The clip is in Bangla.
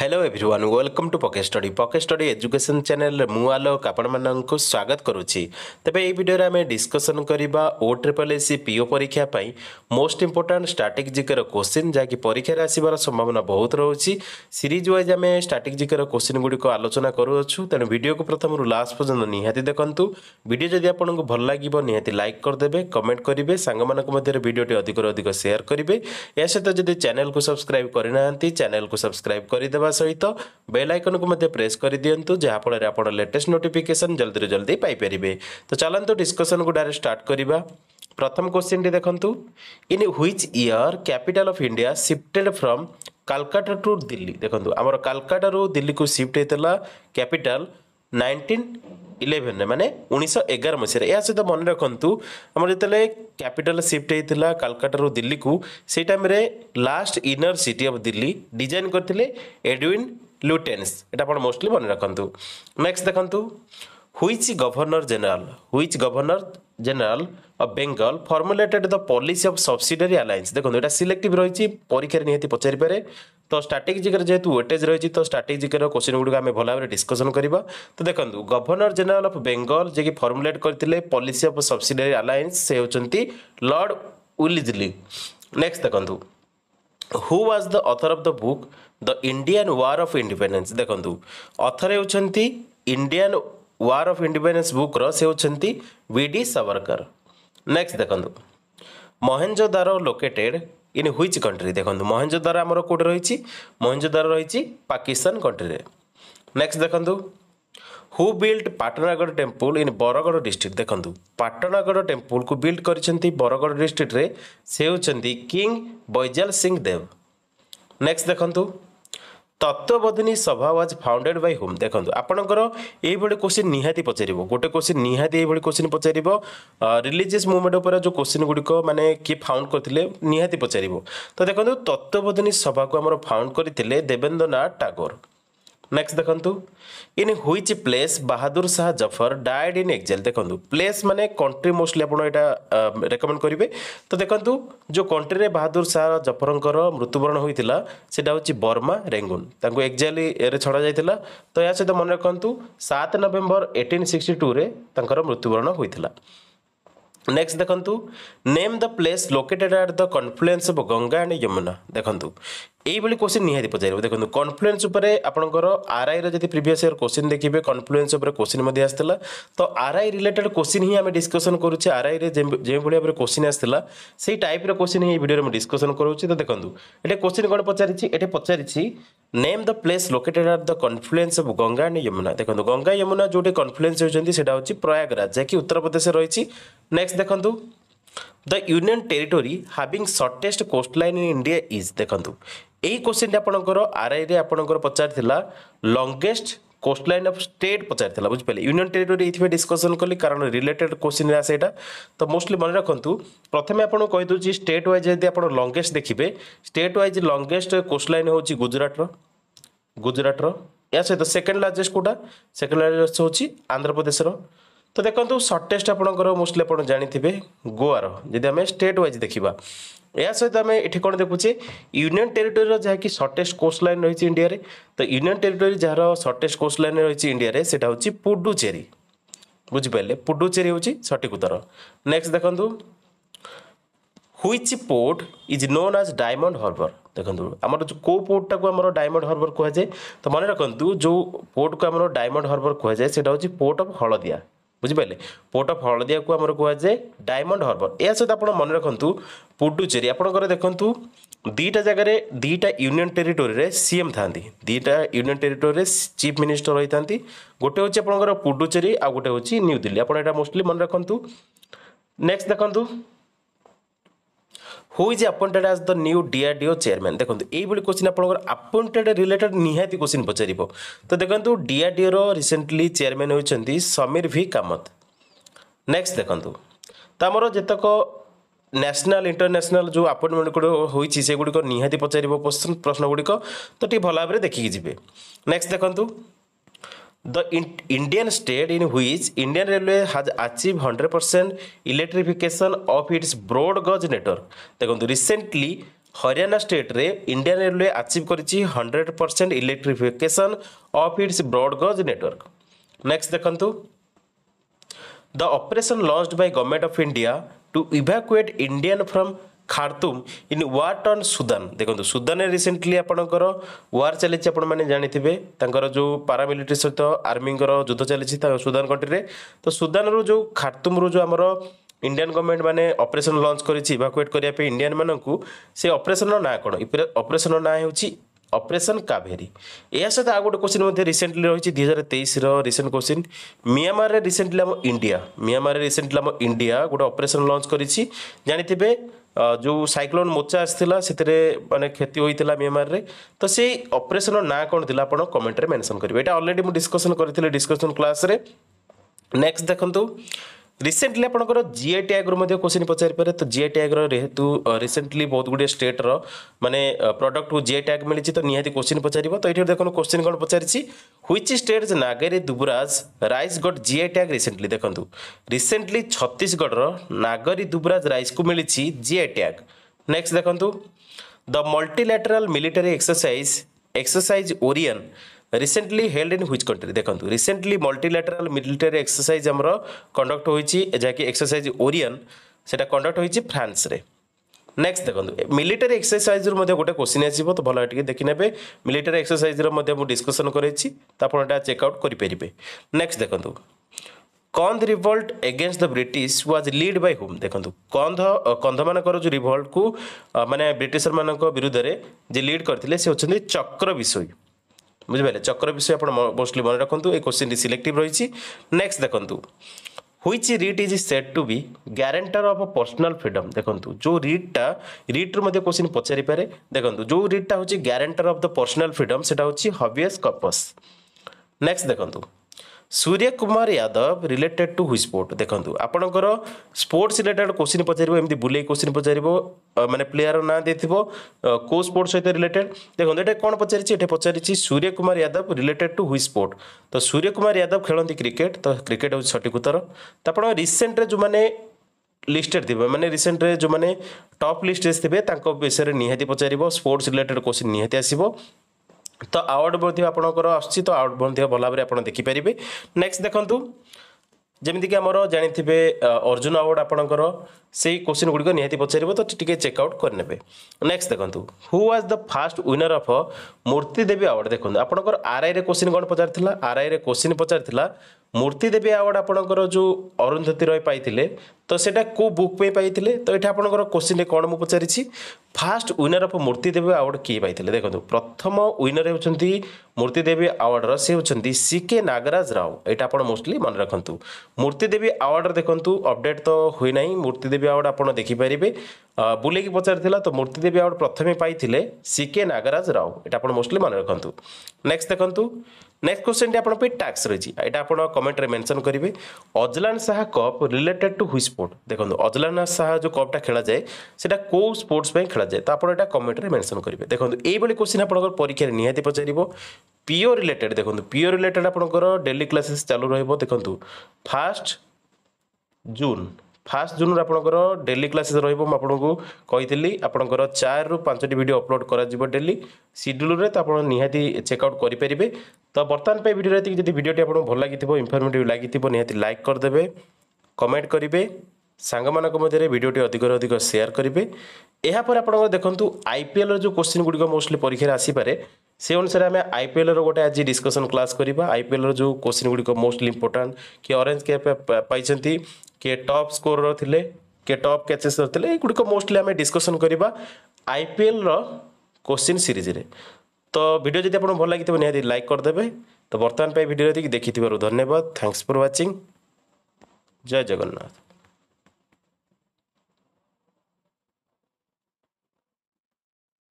Hello everyone welcome to pocket study pocket study education channel মু আলোক আপনার স্বাগত করুছি তবে এই ভিডিওরে আমি ডিসকসন করা ও ট্রিপল এসি পিও পরীক্ষা পাই মোস্ট ইম্পর্টাট স্টাটিক জিকের কোশ্চিন যা কি পরীক্ষার আসবার সম্ভাবনা বহুত রয়েছে সিরিজ ওয়াইজ আমি স্টাটিক জিকের কোশ্চিন গুড়ি আলোচনা করুছু তেমন ভিডিওকে প্রথমর লাস্ট পর্যন্ত নিহতি দেখুন ভিডিও যদি আপনার ভাল লাগবে নিহতি লাইক করদেবে কমেন্ট করবে সাংগ মধ্যে ভিডিওটি অধিকর অধিক সেয়ার করবে এ সহ যদি চ্যানেলকে সবসক্রাইব করে না চ্যানেলকে সবসক্রাইব করে ଦେବା ସହିତ ବେଲ୍ ଆଇକନ୍କୁ ମଧ୍ୟ ପ୍ରେସ୍ କରିଦିଅନ୍ତୁ ଯାହାଫଳରେ ଆପଣ ଲେଟେଷ୍ଟ ନୋଟିଫିକେସନ୍ ଜଲ୍ଦିରୁ ଜଲ୍ଦି ପାଇପାରିବେ ତ ଚାଲନ୍ତୁ ଡିସ୍କସନ୍କୁ ଡାଇରେକ୍ଟ ଷ୍ଟାର୍ଟ କରିବା ପ୍ରଥମ କ୍ୱେଶ୍ଚିନ୍ଟି ଦେଖନ୍ତୁ in which year capital of India shifted from Calcutta to Delhi ଦେଖନ୍ତୁ ଆମର କାଲକାଟାରୁ ଦିଲ୍ଲୀକୁ ସିଫ୍ଟ ହେଇଥିଲା କ୍ୟାପିଟାଲ୍ নাইনটিন ইলেভেন মানে উনিশশো এগার মশায় এর সহ মনে রাখতু আমার যেতে ক্যাপিটাল সিফ্ট হয়েছিল কালকাটার দিল্লীকে সেই টাইমে last inner city of Delhi design করলে এডুইন লুটেন্স এটা আপনার মোস্টলি মনে রাখতু নেক্সট দেখুন which governor general which governor general of Bengal formulated the policy of subsidiary alliance দেখুন এটা সিলেক্টিভ রয়েছে পরীক্ষায় নিহতি পচারিপারে ତ ଷ୍ଟାଟିକ୍ ଜିକେର ଯେହେତୁ ୱେଟେଜ୍ ରହିଛି ତ ଷ୍ଟାଟିକ୍ ଜିକେର କୋଶ୍ଚିନ୍ ଗୁଡ଼ିକ ଆମେ ଭଲ ଭାବରେ ଡିସ୍କସନ୍ କରିବା ତ ଦେଖନ୍ତୁ ଗଭର୍ଣ୍ଣର ଜେନେରାଲ୍ ଅଫ୍ ବେଙ୍ଗଲ ଯିଏକି ଫର୍ମୁଲେଟ୍ କରିଥିଲେ ପଲିସି ଅଫ୍ ସବସିଡିଆରୀ ଆଲାଏନ୍ସ ସେ ହେଉଛନ୍ତି ଲର୍ଡ଼ ୱିଲିଜଲି ନେକ୍ସଟ ଦେଖନ୍ତୁ who was the author of the book the Indian war of independence ଦେଖନ୍ତୁ ଅଥର ହେଉଛନ୍ତି ଇଣ୍ଡିଆନ୍ ୱାର୍ ଅଫ୍ ଇଣ୍ଡିପେଣ୍ଡେନ୍ସ ବୁକ୍ର ସେ ହେଉଛନ୍ତି ବି ଡି ସାବରକର ନେକ୍ସଟ ଦେଖନ୍ତୁ Mohenjodaro located in which country ଦେଖନ୍ତୁ ମହେଞ୍ଜ ମହେଞ୍ଜଦ୍ୱାର ଆମର କେଉଁଠି ରହିଛି ମହେଞ୍ଜ ମହେଞ୍ଜଦ୍ୱାର ରହିଛି ପାକିସ୍ତାନ କଣ୍ଟ୍ରିରେ ନେକ୍ସଟ ଦେଖନ୍ତୁ who build Patnagarh temple in Bargarh district ଦେଖନ୍ତୁ ପାଟନାଗଡ଼ ଟେମ୍ପୁଲକୁ ବିଲ୍ଡ କରିଛନ୍ତି ବରଗଡ଼ ଡିଷ୍ଟ୍ରିକ୍ଟରେ ସେ ହେଉଛନ୍ତି କିଙ୍ଗ ବୈଜାଲ ସିଂ ଦେବ ନେକ୍ସଟ ଦେଖନ୍ତୁ ତତ୍ତ୍ୱବୋଧିନୀ ସ୍ୱଭାବ ଆଜ୍ ଫାଉଣ୍ଡେଡ଼୍ ବାଇ ହୁମ୍ ଦେଖନ୍ତୁ ଆପଣଙ୍କର ଏଇଭଳି କୋଶ୍ଚିନ୍ ନିହାତି ପଚାରିବ ଗୋଟେ କୋଶ୍ଚିନ୍ ନିହାତି ଏଇଭଳି କୋଶ୍ଚିନ୍ ପଚାରିବ ରିଲିଜିୟସ୍ ମୁଭମେଣ୍ଟ ଉପରେ ଯେଉଁ କୋଶ୍ଚିନ୍ ଗୁଡ଼ିକ ମାନେ କିଏ ଫାଉଣ୍ଡ କରିଥିଲେ ନିହାତି ପଚାରିବ ତ ଦେଖନ୍ତୁ ତତ୍ତ୍ୱବୋଧିନୀ ସଭାକୁ ଆମର ଫାଉଣ୍ଡ କରିଥିଲେ ଦେବେନ୍ଦ୍ର ନାଥ ଟାଗୋର ନେକ୍ସଟ ଦେଖନ୍ତୁ in which place Bahadur Shah Zafar died in exile ଦେଖନ୍ତୁ ପ୍ଲେସ୍ ମାନେ କଣ୍ଟ୍ରି ମୋଷ୍ଟଲି ଆପଣ ଏଇଟା ରେକମେଣ୍ଡ କରିବେ ତ ଦେଖନ୍ତୁ ଯେଉଁ କଣ୍ଟ୍ରିରେ ବାହାଦୁର ଶାହା ଜଫରଙ୍କର ମୃତ୍ୟୁବରଣ ହୋଇଥିଲା ସେଇଟା ହେଉଛି ବର୍ମା ରେଙ୍ଗୁନ୍ ତାଙ୍କୁ ଏକ୍ଜେଲରେ ଛଡ଼ାଯାଇଥିଲା ତ ଏହା ସହିତ ମନେ ରଖନ୍ତୁ ସାତ ନଭେମ୍ବର ଏଇଟିନ୍ ସିକ୍ସଟି ଟୁରେ ତାଙ୍କର ମୃତ୍ୟୁବରଣ ହୋଇଥିଲା নেক্সট দেখন্তু name the place located at the confluence of Ganga and Yamuna দেখন্তু এইভাবে কোশ্চিন নিহতি পচারিব দেখুন কনফ্লুয়েন্স উপরে আপনার আরআইর যদি প্রিভিয়াস ইয়ার কোশ্চিন দেখবে কনফ্লুয়েন্স উপরে কোশ্চিন আসছিলা তো আরআই রিলেটেড কোশ্চিন হি আমি ডিসকসন করুছে আরআই যেভাবে ভাবে কোশ্চিন আসছিলা সেই টাইপর কোশ্চিন এই ভিডিওরে ডিসকসন করুছি তো দেখুন এটা কোশ্চিন কোণ পচারিছি এটা পচারিছি name the place located at the confluence of Ganga and Yamuna ଦେଖନ୍ତୁ ଗଙ୍ଗା ଯମୁନା ଯେଉଁଠି କନଫ୍ଲୁଏନ୍ସ ହେଉଛନ୍ତି ସେଇଟା ହେଉଛି ପ୍ରୟାଗରାଜ ଯାହାକି ଉତ୍ତରପ୍ରଦେଶରେ ରହିଛି ନେକ୍ସଟ ଦେଖନ୍ତୁ the union territory having shortest coast line in India is ଦେଖନ୍ତୁ এই কোশ্চিনটি আপনার আরআইরে আপনার পচার লা longest coast line of state ପଚାରିଥିଲା ବୁଝିପାରିଲେ ୟୁନିୟନ୍ ଟେରିଟୋରି ଏଇଥିପାଇଁ ଡିସ୍କସନ୍ କଲି କାରଣ ରିଲେଟେଡ୍ କୋଶ୍ଚିନ୍ ଆସେ ଏଇଟା ତ ମୋଷ୍ଟଲି ମନେ ରଖନ୍ତୁ ପ୍ରଥମେ ଆପଣଙ୍କୁ କହିଦେଉଛି ଷ୍ଟେଟ୍ ୱାଇଜ୍ ଯଦି ଆପଣ ଲଙ୍ଗେଷ୍ଟ ଦେଖିବେ state wise longest coast line ହେଉଛି ଗୁଜୁରାଟର ଗୁଜୁରାଟର ଏହା ସହିତ ସେକେଣ୍ଡ ଲାର୍ଜେଷ୍ଟ କେଉଁଟା ସେକେଣ୍ଡ ଲାର୍ଜେଷ୍ଟ ହେଉଛି ଆନ୍ଧ୍ରପ୍ରଦେଶର ତ ଦେଖନ୍ତୁ ସର୍ଟେଷ୍ଟ ଆପଣଙ୍କର ମୋଷ୍ଟଲି ଆପଣ ଜାଣିଥିବେ ଗୋଆର ଯଦି ଆମେ ଷ୍ଟେଟ୍ ୱାଇଜ୍ ଦେଖିବା ଏହା ସହିତ ଆମେ ଏଠି କ'ଣ ଦେଖୁଛେ ୟୁନିଅନ୍ ଟେରିଟୋରିର ଯାହାକି ସର୍ଟେଷ୍ଟ କୋଷ୍ଟ ଲାଇନ୍ ରହିଛି ଇଣ୍ଡିଆରେ ତ ୟୁନିଅନ୍ ଟେରିଟୋରି ଯାହାର ସର୍ଟେଷ୍ଟ କୋଷ୍ଟ ଲାଇନ୍ ରହିଛି ଇଣ୍ଡିଆରେ ସେଇଟା ହେଉଛି ପୁଡୁଚେରୀ ବୁଝିପାରିଲେ ପୁଡୁଚେରୀ ହେଉଛି ସଠିକ ଉତ୍ତର ନେକ୍ସଟ ଦେଖନ୍ତୁ which port is known as Diamond Harbour ଦେଖନ୍ତୁ ଆମର କେଉଁ ପୋର୍ଟଟାକୁ ଆମର ଡାଇମଣ୍ଡ ହର୍ବର କୁହାଯାଏ ତ ମନେ ରଖନ୍ତୁ ଯେଉଁ ପୋର୍ଟକୁ ଆମର ଡାଇମଣ୍ଡ ହର୍ବର କୁହାଯାଏ ସେଇଟା ହେଉଛି ପୋର୍ଟ ଅଫ୍ ହଳଦିଆ বুঝিপারে পোর্ট অফ হলদিয়া আমার কুযায়ে ডায়মন্ড হরবর এর সহ আপনার মনে রাখতু পুডুচেরি আপনার দেখুন দুইটা জায়গায় দুইটা ইউনিয়ন টেরিটোরি সিএম থাকে দুইটা ইউনিয়ন টেরিটোরি চিফ মিনিষ্টর হয়ে থাকে গোটে হচ্ছে আপনার পুডুচেরি আউ গোটে হচ্ছে নিউ দিল্লি আপনার এটা মোস্টলি মনে রাখতু নেক্সট দেখুন who is appointed as the new DRDO chairman ଦେଖନ୍ତୁ ଏଇଭଳି କୋଶ୍ଚିନ୍ ଆପଣଙ୍କର ଆପଏଣ୍ଟେଡ୍ ରିଲେଟେଡ୍ ନିହାତି କୋଶ୍ଚିନ୍ ପଚାରିବ ତ ଦେଖନ୍ତୁ ଡିଆର୍ଡିଓର ରିସେଣ୍ଟଲି ଚେୟାରମ୍ୟାନ୍ ହେଉଛନ୍ତି ସମୀର ଭି କାମତ ନେକ୍ସଟ ଦେଖନ୍ତୁ ତ ଆମର ଯେତେକ ନ୍ୟାସନାଲ ଇଣ୍ଟରନ୍ୟାସନାଲ ଯେଉଁ ଆପଏଣ୍ଟମେଣ୍ଟ ଗୁଡ଼ିକ ହୋଇଛି ସେଗୁଡ଼ିକ ନିହାତି ପଚାରିବ ପ୍ରଶ୍ନଗୁଡ଼ିକ ତ ଟିକେ ଭଲ ଭାବରେ ଦେଖିକି ଯିବେ ନେକ୍ସଟ ଦେଖନ୍ତୁ the Indian state in which Indian Railway has achieved 100% electrification of its broad gauge network. দেখুন রিসেন্টলি হরিয়ানা স্টেট্রে ইন্ডিয়ান রেলওয়ে আচিভ করেছি hundred percent electrification of its broad gauge network next দেখন্তু the operation launched by government of India to evacuate Indian from Khartoum in war on Sudan ଦେଖନ୍ତୁ ସୁଦାନରେ ରିସେଣ୍ଟଲି ଆପଣଙ୍କର ୱାର୍ ଚାଲିଛି ଆପଣମାନେ ଜାଣିଥିବେ ତାଙ୍କର ଯେଉଁ ପାରାମିଲିଟାରୀ ସହିତ ଆର୍ମିଙ୍କର ଯୁଦ୍ଧ ଚାଲିଛି ସୁଦାନ କଣ୍ଟ୍ରିରେ ତ ସୁଦାନରୁ ଯେଉଁ ଖାର୍ତୁମରୁ ଯେଉଁ ଆମର ଇଣ୍ଡିଆନ ଗଭର୍ଣ୍ଣମେଣ୍ଟ ମାନେ ଅପରେସନ୍ ଲଞ୍ଚ କରିଛି ଇଭାକୁଏଟ୍ କରିବା ପାଇଁ ଇଣ୍ଡିଆନ ମାନଙ୍କୁ ସେ ଅପରେସନର ନାଁ କ'ଣ ଅପରେସନର ନାଁ ହେଉଛି ଅପରେସନ୍ କାଭେରୀ ଏହା ସହିତ ଆଉ ଗୋଟେ କୋଶ୍ଚିନ୍ ମଧ୍ୟ ରିସେଣ୍ଟଲି ରହିଛି ଦୁଇ ହଜାର ତେଇଶର ରିସେଣ୍ଟ କୋଶ୍ଚିନ୍ ମିଆଁମାରରେ ରିସେଣ୍ଟଲି ଆମ ଇଣ୍ଡିଆ ମିଆଁମାରରେ ରିସେଣ୍ଟଲି ଆମ ଇଣ୍ଡିଆ ଗୋଟେ ଅପରେସନ୍ ଲଞ୍ଚ କରିଛି ଜାଣିଥିବେ ଯେଉଁ ସାଇକ୍ଲୋନ୍ ମୋର୍ଚ୍ଚା ଆସିଥିଲା ସେଥିରେ ମାନେ କ୍ଷତି ହୋଇଥିଲା ମିଆଁମାରରେ ତ ସେଇ ଅପରେସନ୍ର ନାଁ କ'ଣ ଥିଲା ଆପଣ କମେଣ୍ଟରେ ମେନସନ୍ କରିବେ ଏଇଟା ଅଲରେଡ଼ି ମୁଁ ଡିସ୍କସନ୍ କରିଥିଲି ଡିସ୍କସନ୍ କ୍ଲାସ୍ରେ ନେକ୍ସଟ ଦେଖନ୍ତୁ ରିସେଣ୍ଟଲି ଆପଣଙ୍କର ଜିଆଇ ଟ୍ୟାଗ୍ରୁ ମଧ୍ୟ କୋଶ୍ଚିନ୍ ପଚାରିପାରେ ତ ଜିଆଇ ଟ୍ୟାଗ୍ର ଯେହେତୁ ରିସେଣ୍ଟଲି ବହୁତ ଗୁଡ଼ିଏ ଷ୍ଟେଟ୍ର ମାନେ ପ୍ରଡକ୍ଟକୁ ଜିଆଇ ଟ୍ୟାଗ୍ ମିଳିଛି ତ ନିହାତି କୋଶ୍ଚିନ୍ ପଚାରିବ ତ ଏଠି ଦେଖନ୍ତୁ କୋଶ୍ଚିନ୍ କ'ଣ ପଚାରିଛି which states Nagri Dubraj rice got GI tag recently ଦେଖନ୍ତୁ ରିସେଣ୍ଟଲି ଛତିଶଗଡ଼ର ନାଗରୀ ଦୁବରାଜ ରାଇସ୍କୁ ମିଳିଛି ଜିଆଇ ଟ୍ୟାଗ୍ ନେକ୍ସଟ ଦେଖନ୍ତୁ the multilateral military exercise exercise Orion recently held in which country দেখুন রিসেন্টলি মল্টিল্যাটেরাল মিলিটারি এক্সরসাইজ আমার কন্ডক্ট হয়েছি যাকি এক্সরসাইজ ওরিয়ান সেটা কন্ডক্ট হয়েছি ফ্রান্সরে নেক্সট দেখুন মিলিটারি এক্সরসাইজর মধ্যে গোটে কোশ্চিন আসব তো ভালো টিকে দেখি নেবে মিলিটারি এক্সরসাইজর মধ্যে মু ডিসকসন করেছি তো আপনার এটা চেক আউট করিপারে নেক্সট দেখুন Kondh revolt against the British was led by whom দেখুন কন্ধ কন্ধମାନଙ୍କର ଯେଉଁ ରିଭଲ୍ଟକୁ ମାନେ ବ୍ରିଟିଶରମାନଙ୍କ ବିରୁଦ୍ଧରେ ଯିଏ ଲିଡ୍ କରିଥିଲେ ସେ ହେଉଛନ୍ତି ଚକ୍ର ବିଷୋଇ বুঝিপারে চক্র বিষয় আপনার মোস্টলি মনে রাখুন এই কোশ্চিনটি সিলেক্টিভ রয়েছে নেক্সট দেখুন which writ is said to be guarantor of personal freedom দেখন্তু যে রিটটা রিট্রু মধ্যে কোশ্চিন পচারি পারে দেখন্তু যে রিটটা হচ্ছে guarantor of the personal freedom সেটা হচ্ছে হবিয়াস কপস নেক্সট দেখন্তু Surya Kumar Yadav related to which sport देखु आपणकर स्पोर्ट्स रिलेटेड क्वेश्चन पचार बुले क्वेश्चन पचार मैंने प्लेयार ना दे को स्पोर्ट सहित रिलेटेड देखो ये कौन पचार पचार Surya Kumar Yadav related to which sport तो सूर्य कुमार यादव खेलती क्रिकेट तो क्रिकेट हूँ सठिक उत्तर तो आप रिसेंट्रे जो मैंने लिस्टेड थे मैंने रिसेंट जो मैंने टप लिस्ट थे विषय में निहाती पचार स्पोर्ट्स रिलेटेड क्वेश्चन निहाती आसो ତ ଆୱାର୍ଡ଼ ମଧ୍ୟ ଆପଣଙ୍କର ଆସୁଛି ତ ଆୱାର୍ଡ଼ ମଧ୍ୟ ଭଲ ଭାବରେ ଆପଣ ଦେଖିପାରିବେ ନେକ୍ସଟ ଦେଖନ୍ତୁ ଯେମିତିକି ଆମର ଜାଣିଥିବେ ଅର୍ଜୁନ ଆୱାର୍ଡ଼ ଆପଣଙ୍କର ସେଇ କୋଶ୍ଚିନ୍ ଗୁଡ଼ିକ ନିହାତି ପଚାରିବ ତ ଟିକେ ଚେକ୍ଆଉଟ୍ କରିନେବେ ନେକ୍ସଟ ଦେଖନ୍ତୁ who was the first winner of Murti Devi award ଦେଖନ୍ତୁ ଆପଣଙ୍କର ଆର୍ଆଇରେ କୋଶ୍ଚିନ୍ କ'ଣ ପଚାରିଥିଲା ଆର୍ଆଇରେ କୋଶ୍ଚିନ୍ ପଚାରିଥିଲା ମୂର୍ତ୍ତି ଦେବୀ ଆୱାର୍ଡ଼ ଆପଣଙ୍କର ଯେଉଁ ଅରୁନ୍ଧତୀ ରୟ ପାଇଥିଲେ ତ ସେଇଟା କେଉଁ ବୁକ୍ ପାଇଁ ପାଇଥିଲେ ତ ଏଠି ଆପଣଙ୍କର କୋଶ୍ଚିନ୍ରେ କ'ଣ ମୁଁ ପଚାରିଛି first winner of Murti Devi award କିଏ ପାଇଥିଲେ ଦେଖନ୍ତୁ ପ୍ରଥମ ୱିନର୍ ହେଉଛନ୍ତି ମୂର୍ତ୍ତି ଦେବୀ ଆୱାର୍ଡ଼ର ସେ ହେଉଛନ୍ତି ସି କେ ନାଗରାଜ ରାଓ ଏଇଟା ଆପଣ ମୋଷ୍ଟଲି ମନେ ରଖନ୍ତୁ ମୂର୍ତ୍ତି ଦେବୀ ଆୱାର୍ଡ଼ର ଦେଖନ୍ତୁ ଅପଡ଼େଟ୍ ତ ହୋଇନାହିଁ ମୂର୍ତ୍ତି ଦେବୀ ଆୱାର୍ଡ଼ ଆପଣ ଦେଖିପାରିବେ ବୁଲେଇକି ପଚାରିଥିଲା ତ ମୂର୍ତ୍ତି ଦେବୀ ଆୱାର୍ଡ଼ ପ୍ରଥମେ ପାଇଥିଲେ ସି କେ ନାଗରାଜ ରାଓ ଏଇଟା ଆପଣ ମୋଷ୍ଟଲି ମନେ ରଖନ୍ତୁ ନେକ୍ସଟ ଦେଖନ୍ତୁ ନେକ୍ସଟ କ୍ୱେଶ୍ଚନଟି ଆପଣ ପାଇଁ ଟ୍ୟାକ୍ସ ରହିଛି ଏଇଟା ଆପଣ କମେଣ୍ଟରେ ମେନସନ୍ କରିବେ Azlan Shah cup related to which sport ଦେଖନ୍ତୁ ଅଜଲାନ ଶାହା ଯେଉଁ କପ୍ଟା ଖେଳାଯାଏ ସେଟା କେଉଁ ସ୍ପୋର୍ଟସ୍ ପାଇଁ ଖେଳାଯାଏ ତ ଆପଣ ଏଇଟା କମେଣ୍ଟରେ ମେନସନ୍ କରିବେ ଦେଖନ୍ତୁ ଏଇଭଳି କ୍ୱେଶ୍ଚିନ୍ ଆପଣଙ୍କର ପରୀକ୍ଷାରେ ନିହାତି ପଚାରିବ ପିଓ ରିଲେଟେଡ୍ ଦେଖନ୍ତୁ ପିଓ ରିଲେଟେଡ୍ ଆପଣଙ୍କର ଡେଲି କ୍ଲାସେସ୍ ଚାଲୁ ରହିବ ଦେଖନ୍ତୁ ଫାର୍ଷ୍ଟ ଜୁନ୍ ଫାର୍ଷ୍ଟ ଜୁନ୍ରୁ ଆପଣଙ୍କର ଡେଲି କ୍ଲାସେସ୍ ରହିବ ମୁଁ ଆପଣଙ୍କୁ କହିଥିଲି ଆପଣଙ୍କର ଚାରିରୁ ପାଞ୍ଚଟି ଭିଡ଼ିଓ ଅପଲୋଡ଼ କରାଯିବ ଡେଲି ସିଡ୍ୟୁଲ୍ରେ ତ ଆପଣ ନିହାତି ଚେକ୍ଆଉଟ୍ କରିପାରିବେ ତ ବର୍ତ୍ତମାନ ପାଇଁ ଭିଡ଼ିଓରେ ଏତିକି ଯଦି ଭିଡ଼ିଓଟି ଆପଣଙ୍କୁ ଭଲ ଲାଗିଥିବ ଇନଫର୍ମେଟିଭ୍ ଲାଗିଥିବ ନିହାତି ଲାଇକ୍ କରିଦେବେ କମେଣ୍ଟ କରିବେ ସାଙ୍ଗମାନଙ୍କ ମଧ୍ୟରେ ଭିଡ଼ିଓଟି ଅଧିକରୁ ଅଧିକ ସେୟାର କରିବେ ଏହାପରେ ଆପଣଙ୍କର ଦେଖନ୍ତୁ ଆଇପିଏଲ୍ର ଯେଉଁ କୋଶ୍ଚିନ୍ ଗୁଡ଼ିକ ମୋଷ୍ଟଲି ପରୀକ୍ଷାରେ ଆସିପାରେ ସେ ଅନୁସାରେ ଆମେ ଆଇପିଏଲ୍ର ଗୋଟେ ଆଜି ଡିସ୍କସନ୍ କ୍ଲାସ୍ କରିବା ଆଇପିଏଲ୍ର ଯେଉଁ କୋଶ୍ଚିନ୍ ଗୁଡ଼ିକ ମୋଷ୍ଟ ଇମ୍ପୋର୍ଟାଣ୍ଟ କିଏ ଅରେଞ୍ଜ କିଏ ପାଇଛନ୍ତି କିଏ ଟପ୍ ସ୍କୋରର ଥିଲେ କିଏ ଟପ୍ କ୍ୟାଚେସ୍ ଥିଲେ ଏଗୁଡ଼ିକ ମୋଷ୍ଟଲି ଆମେ ଡିସ୍କସନ୍ କରିବା ଆଇପିଏଲ୍ର କୋଶ୍ଚିନ୍ ସିରିଜ୍ରେ ତ ଭିଡ଼ିଓ ଯଦି ଆପଣଙ୍କୁ ଭଲ ଲାଗିଥିବ ନିହାତି ଲାଇକ୍ କରିଦେବେ ତ ବର୍ତ୍ତମାନ ପାଇଁ ଭିଡ଼ିଓ ଦେଖିଥିବାରୁ ଧନ୍ୟବାଦ thanks for watching Jai Jagannath